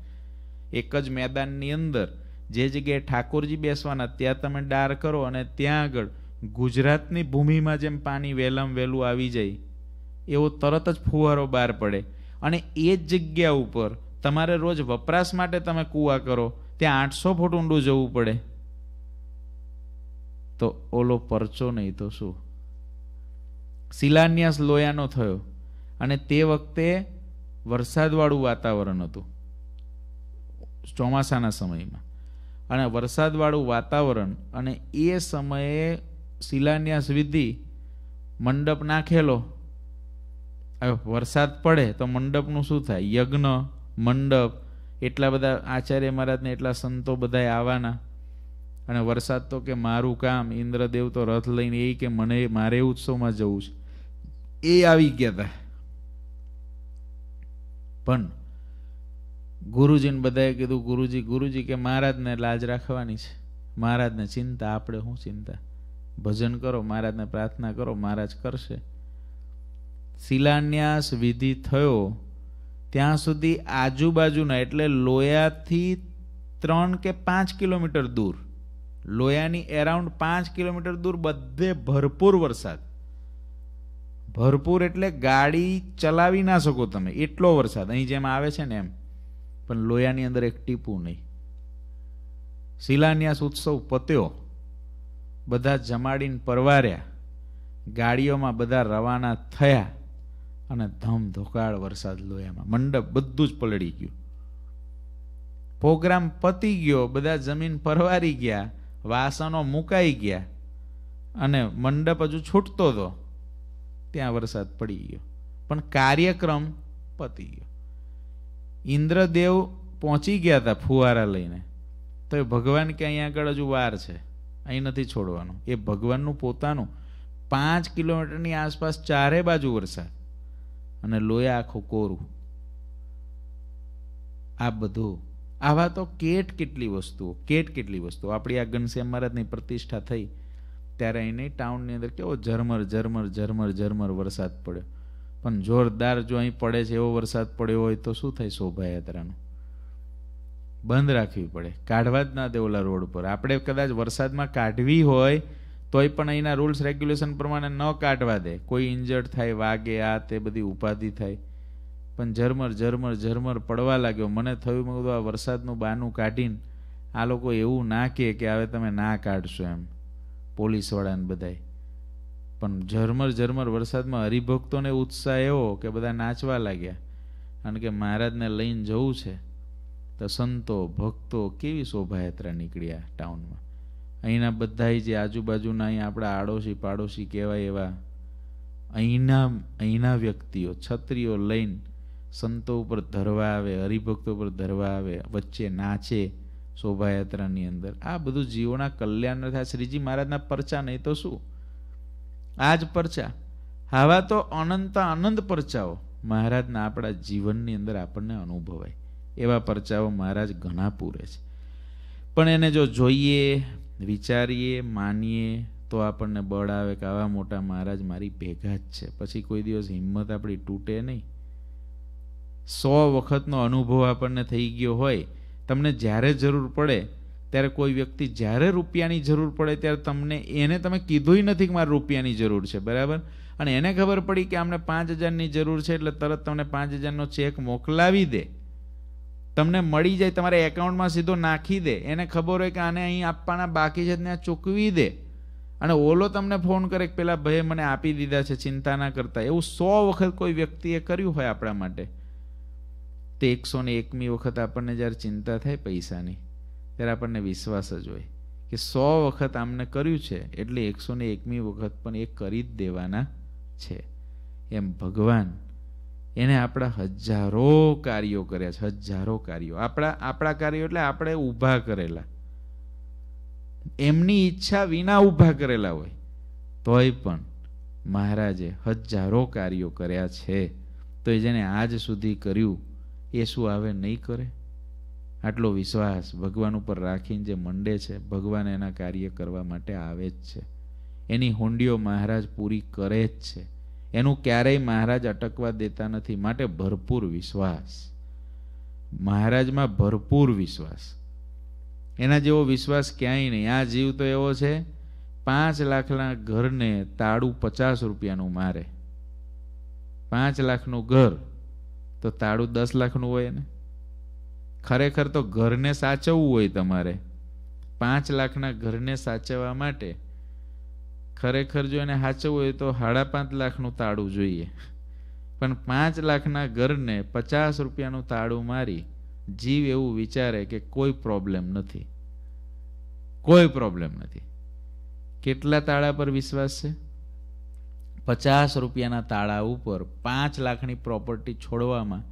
એક જ મેદાનની અંદર જે જગ્યાએ ઠાકોરજી બેસવાના ત્યાં તમે ડાર કરો અને ત્યાં આગળ ગુજરાતની ભૂમિમાં જેમ પાણી વહેલમ વહેલું આવી જાય એવો તરત જ ફુવારો બહાર પડે અને એ જ જગ્યા ઉપર તમારે રોજ વપરાશ માટે તમે કૂવા કરો ત્યાં આઠસો ફૂટ ઊંડું જવું પડે તો ઓલો પરચો નહીં તો શું શિલાન્યાસ લોયાનો થયો અને તે વખતે વરસાદવાળું વાતાવરણ હતું ચોમાસાના સમયમાં અને વરસાદવાળું વાતાવરણ અને એ સમયે શિલાન્યાસ વિધિ મંડપ નાખેલો વરસાદ પડે તો મંડપનું શું થાય યજ્ઞ મંડપ એટલા બધા આચાર્ય મહારાજને એટલા સંતો બધા આવવાના અને વરસાદ તો કે મારું કામ ઇન્દ્રદેવ તો રથ લઈને એ કે મને મારે ઉત્સવમાં જવું છે એ આવી ગયા હતા પણ ગુરુજીને બધાએ કીધું ગુરુજી ગુરુજી કે મહારાજને લાજ રાખવાની છે મહારાજને ચિંતા આપણે શું ચિંતા ભજન કરો મહારાજને પ્રાર્થના કરો મહારાજ કરશે શિલાન્યાસ વિધિ થયો ત્યાં સુધી આજુબાજુના એટલે લોયાથી ત્રણ કે પાંચ કિલોમીટર દૂર લોયાની એરાઉન્ડ પાંચ કિલોમીટર દૂર બધે ભરપૂર વરસાદ ભરપૂર એટલે ગાડી ચલાવી ના શકો તમે એટલો વરસાદ અહીં જેમ આવે છે ને એમ પણ લોયાની અંદર એક ટીપુ નહીં શિલાન્યાસ ઉત્સવ પત્યો બધા જમાડીને પરવાર્યા ગાડીઓમાં બધા રવાના થયા અને ધમધોકાળ વરસાદ લોયામાં મંડપ બધું જ પલળી ગયું પ્રોગ્રામ પતી ગયો બધા જમીન પરવારી ગયા વાસણો મુકાઈ ગયા અને મંડપ હજુ છૂટતો હતો ત્યાં વરસાદ પડી ગયો પણ કાર્યક્રમ પતી ગયો ઇન્દ્રદેવ પહોંચી ગયા હતા ફુવારા લઈને તો એ ભગવાન કે અહીંયા આગળ હજુ વાર છે અહીં નથી છોડવાનું એ ભગવાનનું પોતાનું પાંચ કિલોમીટરની આસપાસ ચારે બાજુ વરસાદ અને લોયા આખું કોરું આ બધું આવા તો કેટ કેટલી વસ્તુઓ કેટ કેટલી વસ્તુઓ આપણી આ ઘનશ્યામ મહારાજની પ્રતિષ્ઠા થઈ ત્યારે એને ટાઉનની અંદર કેવો ઝરમર ઝરમર ઝરમર ઝરમર વરસાદ પડ્યો પણ જોરદાર જો અહીં પડે છે એવો વરસાદ પડ્યો હોય તો શું થાય શોભાયાત્રાનું બંધ રાખવી પડે કાઢવા જ ના દે ઓલા રોડ પર આપણે કદાચ વરસાદમાં કાઢવી હોય તોય પણ અહીંના રૂલ્સ રેગ્યુલેશન પ્રમાણે ન કાઢવા દે કોઈ ઇન્જર્ડ થાય વાગે આ તે બધી ઉપાધિ થાય પણ ઝરમર ઝરમર ઝરમર પડવા લાગ્યો મને થયું મેં કીધું આ વરસાદનું બાનું કાઢીને આ લોકો એવું ના કહે કે હવે તમે ના કાઢશો એમ પોલીસવાળાને બધાય પણ ઝરમર ઝરમર વરસાદમાં હરિભક્તોને ઉત્સાહ એવો કે બધા નાચવા લાગ્યા કારણ કે મહારાજને લઈને જવું છે તો સંતો ભક્તો કેવી શોભાયાત્રા નીકળ્યા ટાઉનમાં અહીંના બધા જે આજુબાજુના અહીં આપણા આડોશી પાડોશી કહેવાય એવા અહીંના અહીંના વ્યક્તિઓ છત્રીઓ લઈને સંતો ઉપર ધરવા આવે હરિભક્તો ઉપર ધરવા આવે વચ્ચે નાચે શોભાયાત્રાની અંદર આ બધું જીવોના કલ્યાણ થાય શ્રીજી મહારાજના પરચા નહીં તો શું આ જ પરચા આવા તો અનંત આનંદ પરચાઓ મહારાજના આપણા જીવનની અંદર આપણને અનુભવાય એવા પરચાઓ મહારાજ ઘણા પૂરે છે પણ એને જો જોઈએ વિચારીએ માનીએ તો આપણને બળ આવે કે આવા મોટા મહારાજ મારી ભેગા જ છે પછી કોઈ દિવસ હિંમત આપણી તૂટે નહીં સો વખતનો અનુભવ આપણને થઈ ગયો હોય તમને જ્યારે જરૂર પડે ત્યારે કોઈ વ્યક્તિ જ્યારે રૂપિયાની જરૂર પડે ત્યારે તમને એને તમે કીધું નથી કે મારે રૂપિયાની જરૂર છે બરાબર અને એને ખબર પડી કે આમને પાંચ હજારની જરૂર છે એટલે તરત તમને પાંચ હજારનો ચેક મોકલાવી દે તમને મળી જાય તમારા એકાઉન્ટમાં સીધો નાખી દે એને ખબર હોય કે આને અહીં આપવાના બાકી છે ત્યાં ચૂકવી દે અને ઓલો તમને ફોન કરે કે પેલા ભાઈએ મને આપી દીધા છે ચિંતા ના કરતા એવું સો વખત કોઈ વ્યક્તિએ કર્યું હોય આપણા માટે તે એકસો ને એકમી વખત આપણને જ્યારે ચિંતા થાય પૈસાની ત્યારે આપણને વિશ્વાસ જ હોય કે સો વખત આમને કર્યું છે એટલે એકસો ને એકમી વખત પણ એ કરી જ દેવાના છે એમ ભગવાન એને આપણા હજારો કાર્યો કર્યા છે હજારો કાર્યો આપણા આપણા કાર્યો એટલે આપણે ઊભા કરેલા એમની ઈચ્છા વિના ઊભા કરેલા હોય તોય પણ મહારાજે હજારો કાર્યો કર્યા છે તો એ જેને આજ સુધી કર્યું એ શું આવે નહીં કરે આટલો વિશ્વાસ ભગવાન ઉપર રાખીને જે મંડે છે ભગવાન એના કાર્ય કરવા માટે આવે જ છે એની હુંડીઓ મહારાજ પૂરી કરે જ છે એનું ક્યારેય મહારાજ અટકવા દેતા નથી માટે ભરપૂર વિશ્વાસ મહારાજમાં ભરપૂર વિશ્વાસ એના જેવો વિશ્વાસ ક્યાંય નહીં આ જીવ તો એવો છે પાંચ લાખના ઘરને તાળું પચાસ રૂપિયાનું મારે પાંચ લાખનું ઘર તો તાળું દસ લાખનું હોય ને ખરેખર તો ઘરને સાચવવું હોય તમારે પાંચ લાખના ઘરને સાચવવા માટે ખરેખર જો એને સાચવવું હોય તો સાડા પાંચ લાખનું તાળું જોઈએ પણ પાંચ લાખના ઘરને પચાસ રૂપિયાનું તાળું મારી જીવ એવું વિચારે કે કોઈ પ્રોબ્લેમ નથી કોઈ પ્રોબ્લેમ નથી કેટલા તાળા પર વિશ્વાસ છે પચાસ રૂપિયાના તાળા ઉપર પાંચ લાખની પ્રોપર્ટી છોડવામાં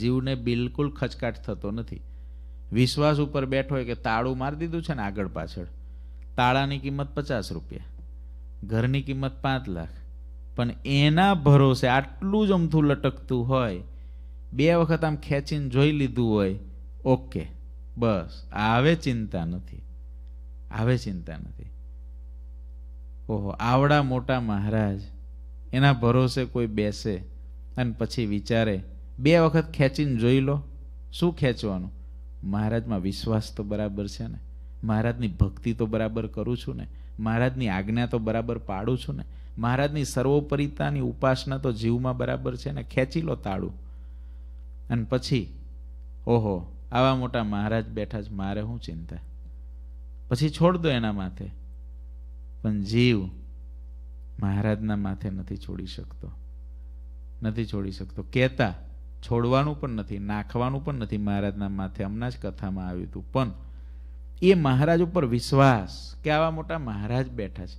જીવને બિલકુલ ખચકાટ થતો નથી વિશ્વાસ ઉપર બેઠો હોય કે તાળું મારી દીધું છે ને આગળ પાછળ તાળાની કિંમત પચાસ રૂપિયા ઘરની કિંમત પાંચ લાખ પણ એના ભરોસે આટલું જ અમથું લટકતું હોય બે વખત આમ ખેંચીને જોઈ લીધું હોય ઓકે બસ આવે ચિંતા નથી આવે ચિંતા નથી ઓહો આવડા મોટા મહારાજ એના ભરોસે કોઈ બેસે અને પછી વિચારે બે વખત ખેંચીને જોઈ લો શું ખેંચવાનું મહારાજમાં વિશ્વાસ તો બરાબર છે ને મહારાજની ભક્તિ તો બરાબર કરું છું ને મહારાજની આજ્ઞા તો બરાબર પાડું છું ને મહારાજની સર્વોપરિતાની ઉપાસના તો જીવમાં બરાબર છે ને ખેંચી લો તાળું અને પછી ઓહો આવા મોટા મહારાજ બેઠા જ મારે શું ચિંતા પછી છોડ દો એના માથે પણ જીવ મહારાજના માથે નથી છોડી શકતો નથી છોડી શકતો કહેતા છોડવાનું પણ નથી નાખવાનું પણ નથી મહારાજના માથે હમણાં જ કથામાં આવ્યું હતું પણ એ મહારાજ ઉપર વિશ્વાસ કે આવા મોટા મહારાજ બેઠા છે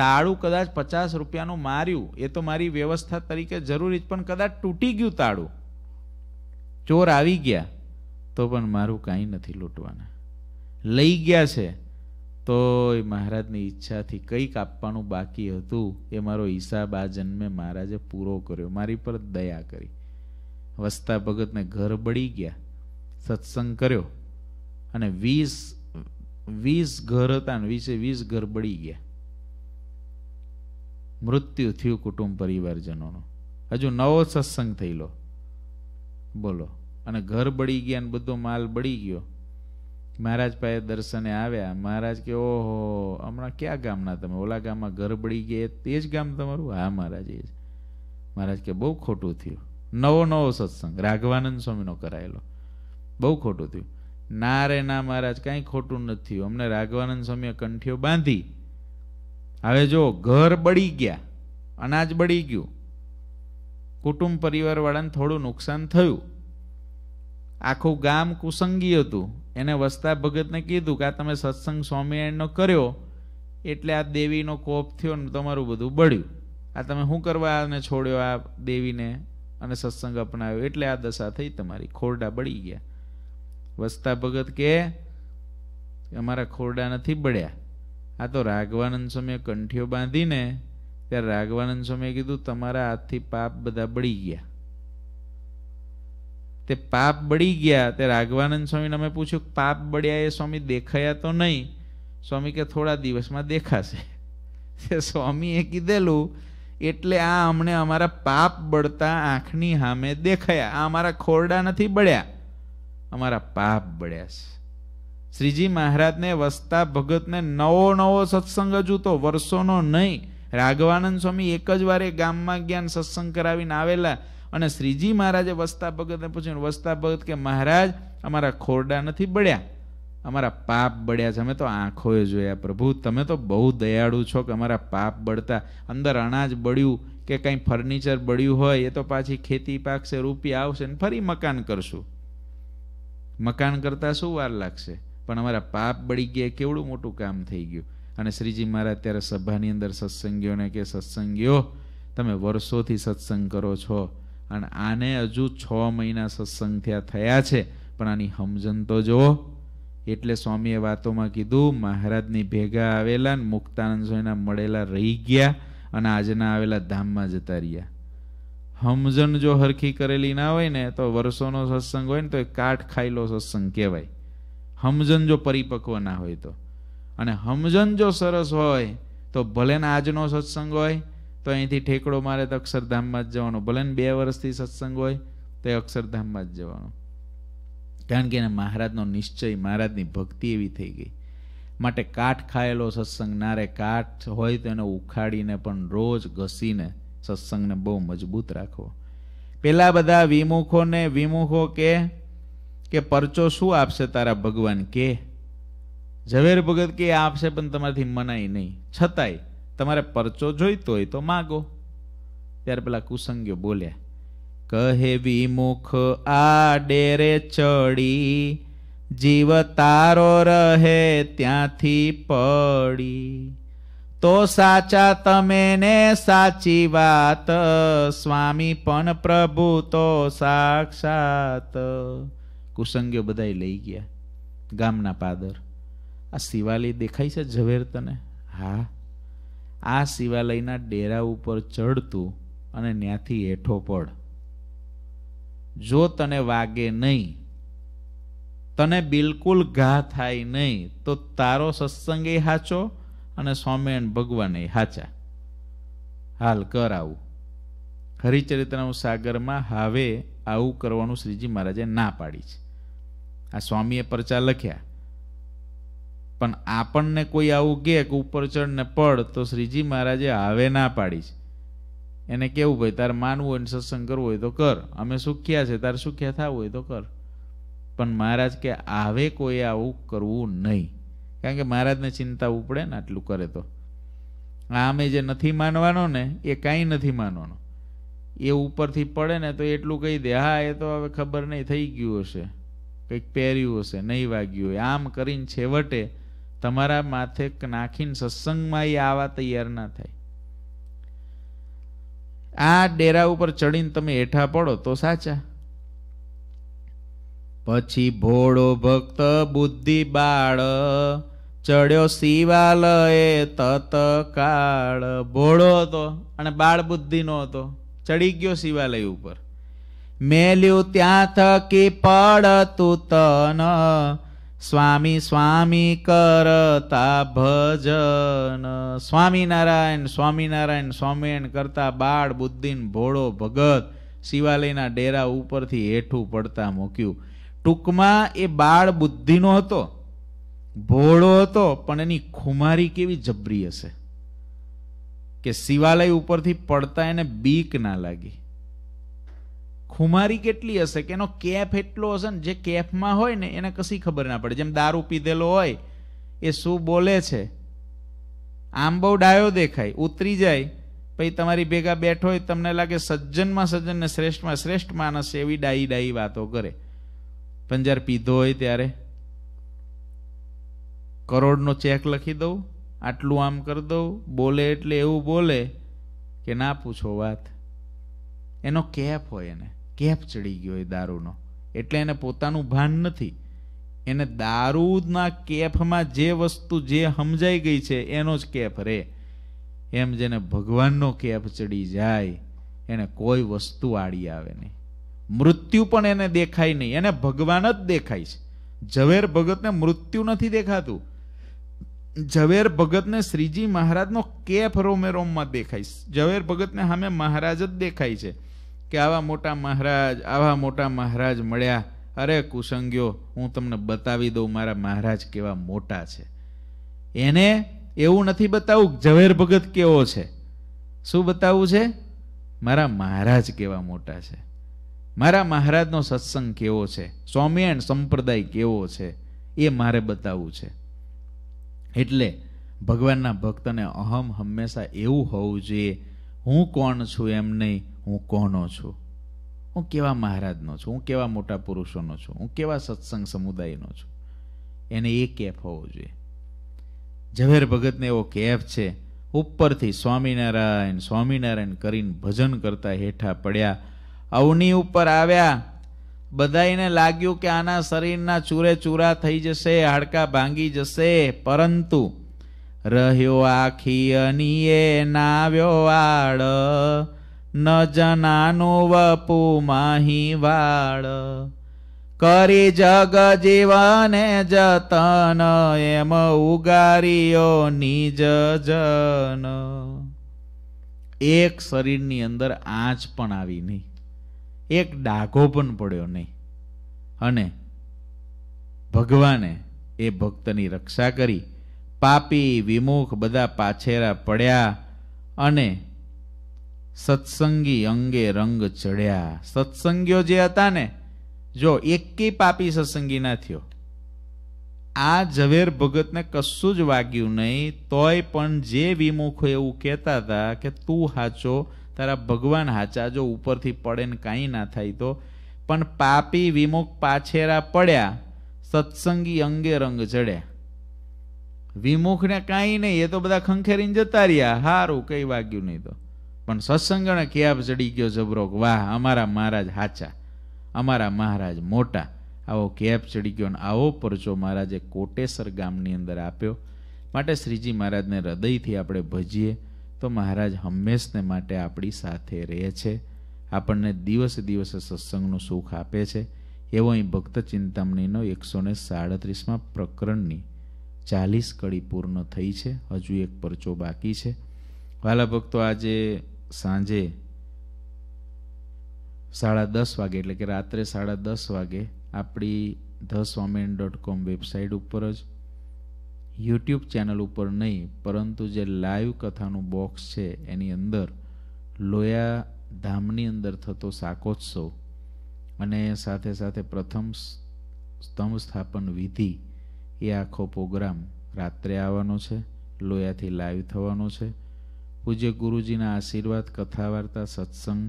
તાળું કદાચ પચાસ રૂપિયાનું માર્યું એ તો મારી વ્યવસ્થા તરીકે જરૂરી જ પણ કદાચ તૂટી ગયું તાળું ચોર આવી ગયા તો પણ મારું કાંઈ નથી લૂંટવાના લઈ ગયા છે તોય મહારાજની ઈચ્છાથી કંઈક આપવાનું બાકી હતું એ મારો હિસાબ આ જન્મે મહારાજે પૂરો કર્યો મારી પર દયા કરી વસતા ભગતને ઘર બળી ગયા સત્સંગ કર્યો અને વીસ વીસ ઘર હતા ને વીસે વીસ ઘર બળી ગયા મૃત્યુ થયું કુટુંબ પરિવારજનોનો હજુ નવો સત્સંગ થયેલો બોલો અને ઘર બળી ગયા ને બધો માલ બળી ગયો મહારાજ પાસે દર્શને આવ્યા મહારાજ કે ઓહો હમણાં ક્યાં ગામના તમે ઓલા ગામમાં ઘર બળી ગયા તે જ ગામ તમારું હા મહારાજ એ જ મહારાજ કે બહુ ખોટું થયું નવો નવો સત્સંગ રાઘવાનંદ સ્વામીનો કરાયેલો બહુ ખોટું થયું ના રે ના મહારાજ કાંઈ ખોટું નથી થયું અમને રાઘવાનંદ સ્વામીએ કંઠીઓ બાંધી હવે જો ઘર બળી ગયા અનાજ બળી ગયું કુટુંબ પરિવારવાળાને થોડું નુકસાન થયું આખું ગામ કુસંગી હતું એને વસતા ભગતને કીધું કે આ તમે સત્સંગ સ્વામિનારાયણનો કર્યો એટલે આ દેવીનો કોપ થયો ને તમારું બધું બળ્યું આ તમે શું કરવા આને છોડ્યો આ દેવીને અને સત્સંગ અપનાવ્યો એટલે આ દશા થઈ તમારી ખોરડા બળી ગયા વસતા ભગત કે અમારા ખોરડા નથી બળ્યા આ તો રાઘવાનંદ સ્વામીએ કંઠીઓ બાંધીને ત્યારે રાઘવાનંદ સ્વામીએ કીધું તમારા હાથથી પાપ બધા બળી ગયા તે પાપ બળી ગયા તે રાઘવાનંદ સ્વામીને અમે પૂછ્યું પાપ બળ્યા એ સ્વામી દેખાયા તો નહીં સ્વામી કે થોડા દિવસમાં દેખાશે [laughs] તે સ્વામીએ કીધેલું એટલે આ અમને અમારા પાપ બળતા આંખની સામે દેખાયા આ અમારા ખોરડા નથી બળ્યા અમારા પાપ બળ્યા છે શ્રીજી મહારાજને વસતા ભગતને નવો નવો સત્સંગ હજુ તો વર્ષોનો નહીં રાઘવાનંદ સ્વામી એક જ વારે ગામમાં જ્ઞાન સત્સંગ કરાવીને આવેલા અને શ્રીજી મહારાજે વસ્તા ભગતને પૂછ્યું વસ્તા ભગત કે મહારાજ અમારા ખોરડા નથી બળ્યા અમારા પાપ બળ્યા છે અમે તો આંખોએ જોયા પ્રભુ તમે તો બહુ દયાળુ છો કે અમારા પાપ બળતા અંદર અનાજ બળ્યું કે કંઈ ફર્નિચર બળ્યું હોય એ તો પાછી ખેતી પાકશે રૂપિયા આવશે ને ફરી મકાન કરશું મકાન કરતાં શું વાર લાગશે પણ અમારા પાપ બળી ગયા કેવડું મોટું કામ થઈ ગયું અને શ્રીજી મહારાજ ત્યારે સભાની અંદર સત્સંગીઓને કે સત્સંગીઓ તમે વર્ષોથી સત્સંગ કરો છો અને આને હજુ છ મહિના સત્સંગ થયા થયા છે પણ આની સમજણ તો જુઓ એટલે સ્વામીએ વાતોમાં કીધું મહારાજની ભેગા આવેલા ને મુક્તાનંદ સ્વામીના મળેલા રહી ગયા અને આજના આવેલા ધામમાં જતા રહ્યા સમજણ જો હરખી કરેલી ના હોય ને તો વર્ષોનો સત્સંગ હોય ને તો એ કાઠ ખાયેલો સત્સંગ કહેવાય સમજણ જો પરિપક્વ ના હોય તો અને સમજણ જો સરસ હોય તો ભલે ને આજનો સત્સંગ હોય તો અહીંથી ઠેકડો મારે તો અક્ષરધામમાં જ જવાનો ભલે બે વર્ષથી સત્સંગ હોય તો એ અક્ષરધામમાં જ જવાનો કારણ કે એને મહારાજનો નિશ્ચય મહારાજની ભક્તિ એવી થઈ ગઈ માટે કાઠ ખાયેલો સત્સંગ ના રે કાઠ હોય તો એને ઉખાડીને પણ રોજ ઘસીને સત્સંગને બહુ મજબૂત રાખવો પેલા બધા વિમુખોને વિમુખો કે કે પરચો શું આપશે તારા ભગવાન કે ઝવેર ભગત કે આપશે પણ તમારાથી મનાય નહીં છતાંય તમારે પરચો જોઈતો હોય તો માગો ત્યારે પેલા કુસંગ્યો બોલ્યા કહે વિમુખ આ ડેરે ચડી જીવ તારો રહે ત્યાંથી પડી તો સાચા તમે ને સાચી વાત સ્વામી પણ પ્રભુ તો સાક્ષાત કુસંગ્યો બધા લઈ ગયા ગામના પાદર આ શિવાલી દેખાય છે ઝવેર તને હા આ શિવાલયના ડેરા ઉપર ચડતું અને ત્યાંથી હેઠો પડ જો તને વાગે નહીં તને બિલકુલ ઘા થાય નહીં તો તારો સત્સંગે હાચો અને સ્વામિનારાયણ ભગવાને હાચા હાલ કર આવું હરિચરિત્રનું સાગરમાં હાવે આવું કરવાનું શ્રીજી મહારાજે ના પાડી છે આ સ્વામીએ પરચા લખ્યા પણ આપણને કોઈ આવું કે ઉપર ચડ પડ તો શ્રીજી મહારાજે હવે ના પાડી છે એને કેવું ભાઈ તારે માનવું હોય ને સત્સંગ કરવો હોય તો કર અમે સુખ્યા છે તારે સુખ્યા થવું હોય તો કર પણ મહારાજ કે આવે કોઈ આવું કરવું નહીં કારણ કે મહારાજને ચિંતા ઉપડે ને આટલું કરે તો આ અમે જે નથી માનવાનો ને એ કાંઈ નથી માનવાનો એ ઉપરથી પડે ને તો એટલું કહી દે હા એ તો હવે ખબર નહીં થઈ ગયું હશે કંઈક પહેર્યું હશે નહીં વાગ્યું હોય આમ કરીને છેવટે તમારા માથે નાખીને સત્સંગમાં એ આવા તૈયાર ના થાય આ ડેરા ઉપર ચડીને તમે હેઠા પડો તો સાચા પછી ભોળો ભક્ત બુદ્ધિ બાળ ચડ્યો શિવાલયે તતકાળ ભોળો હતો અને બાળ બુદ્ધિ નો હતો ચડી ગયો શિવાલય ઉપર મેલ્યું ત્યાં થકી પડતું તન સ્વામી સ્વામી કરતા ભજન સ્વામિનારાયણ સ્વામિનારાયણ સ્વામિનારાયણ કરતા બાળ બુદ્ધિન ભોળો ભગત શિવાલયના ડેરા ઉપરથી હેઠું પડતા મૂક્યું ટૂંકમાં એ બાળ બુદ્ધિનો હતો ભોળો હતો પણ એની ખુમારી કેવી જબરી હશે કે શિવાલય ઉપરથી પડતા એને બીક ના લાગી ખુમારી કેટલી હશે કે એનો કેફ એટલો હશે ને જે કેફમાં હોય ને એને કશી ખબર ના પડે જેમ દારૂ પીધેલો હોય એ શું બોલે છે આમ બહુ ડાયો દેખાય ઉતરી જાય પછી તમારી ભેગા બેઠો હોય તમને લાગે સજ્જનમાં સજ્જન ને શ્રેષ્ઠમાં શ્રેષ્ઠ માણસ એવી ડાઈ ડાઈ વાતો કરે પણ જ્યારે પીધો હોય ત્યારે કરોડનો ચેક લખી દઉં આટલું આમ કરી દઉં બોલે એટલે એવું બોલે કે ના પૂછો વાત એનો કેફ હોય એને કેફ ચડી ગયો એ દારૂનો એટલે એને પોતાનું ભાન નથી એને દારૂના કેફમાં જે વસ્તુ જે સમજાઈ ગઈ છે એનો જ કેફ રે એમ જેને ભગવાનનો કેફ ચડી જાય એને કોઈ વસ્તુ આડી આવે નહીં મૃત્યુ પણ એને દેખાય નહીં એને ભગવાન જ દેખાય છે ઝવેર ભગતને મૃત્યુ નથી દેખાતું ઝવેર ભગતને શ્રીજી મહારાજનો કેફ રોમે રોમમાં દેખાય ઝવેર ભગતને સામે મહારાજ જ દેખાય છે કે આવા મોટા મહારાજ આવા મોટા મહારાજ મળ્યા અરે કુસંગ્યો હું તમને બતાવી દઉં મારા મહારાજ કેવા મોટા છે એને એવું નથી બતાવું ઝવેર ભગત કેવો છે શું બતાવવું છે મારા મહારાજ કેવા મોટા છે મારા મહારાજનો સત્સંગ કેવો છે સ્વામિયાણ સંપ્રદાય કેવો છે એ મારે બતાવવું છે એટલે ભગવાનના ભક્તને અહમ હંમેશા એવું હોવું જોઈએ હું કોણ છું એમ નહીં હું કોનો છું હું કેવા મહારાજનો છું હું કેવા મોટા પુરુષોનો છું હું કેવા સત્સંગ સમુદાયનો છું એને એ કેફ હોવો જોઈએ ઝવેર ભગતને એવો કેફ છે ઉપરથી સ્વામિનારાયણ સ્વામિનારાયણ કરીને ભજન કરતા હેઠા પડ્યા અવની ઉપર આવ્યા બધાને લાગ્યું કે આના શરીરના ચૂરે ચૂરા થઈ જશે હાડકા ભાંગી જશે પરંતુ રહ્યો આખી અનિયે નાવ્યો આડ ન જનાનો વપુ માહી વાળ કરી જગ જીવને જતન એમ ઉગારીઓ નિજ જન એક શરીરની અંદર આંચ પણ આવી નહીં એક ડાઘો પણ પડ્યો નહીં અને ભગવાને એ ભક્તની રક્ષા કરી પાપી વિમુખ બધા પાછેરા પડ્યા અને સત્સંગી અંગે રંગ ચડ્યા સત્સંગીઓ જે હતા ને જો એકી પાપી સત્સંગી ના થયો આ ઝવેર ભગતને કશું જ વાગ્યું નહીં તોય પણ જે વિમુખ એવું કહેતા હતા કે તું હાચો તારા ભગવાન હાચા જો ઉપરથી પડે ને કાંઈ ના થાય તો પણ પાપી વિમુખ પાછેરા પડ્યા સત્સંગી અંગે રંગ ચડ્યા વિમુખને કાંઈ નહીં એ તો બધા ખંખેરીને જતા રહ્યા હારું કંઈ વાગ્યું નહીં તો પણ સત્સંગણ ક્યાબ ચડી ગયો જબરોક વાહ અમારા મહારાજ હાચા અમારા મહારાજ મોટા આવો કેપ ચડી ગયો અને આવો પરચો મહારાજે કોટેસર ગામની અંદર આપ્યો માટે શ્રીજી મહારાજને હૃદયથી આપણે ભજીએ તો મહારાજ હંમેશને માટે આપણી સાથે રહે છે આપણને દિવસે દિવસે સત્સંગનું સુખ આપે છે એવો અહીં ભક્ત ચિંતામણીનો એકસો ને સાડત્રીસમાં પ્રકરણની ચાલીસ કડી પૂર્ણ થઈ છે હજુ એક પરચો બાકી છે વાલા ભક્તો આજે સાંજે સાડા દસ વાગે એટલે કે રાત્રે સાડા દસ વાગે આપણી the Swamin dot com website ઉપર જ યુટ્યુબ ચેનલ ઉપર નહીં પરંતુ જે લાઈવ કથાનું બોક્સ છે એની અંદર લોયા ધામની અંદર થતો શાકોત્સવ અને સાથે સાથે પ્રથમ સ્તંભ સ્થાપન વિધિ એ આખો પ્રોગ્રામ રાત્રે આવવાનો છે લોયાથી લાઈવ થવાનો છે પૂજ્ય ગુરુજીના આશીર્વાદ કથા વાર્તા સત્સંગ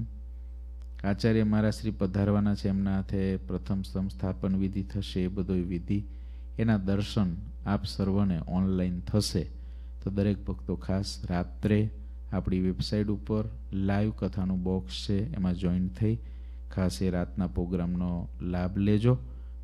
આચાર્ય મહારાજ શ્રી પધારવાના છે એમના હાથે પ્રથમ સંસ્થાપન વિધિ થશે એ બધો વિધિ એના દર્શન આપ સર્વને ઓનલાઈન થશે તો દરેક ભક્તો ખાસ રાત્રે આપણી વેબસાઇટ ઉપર લાઈવ કથાનું બોક્સ છે એમાં જોઈન થઈ ખાસ એ રાતના પ્રોગ્રામનો લાભ લેજો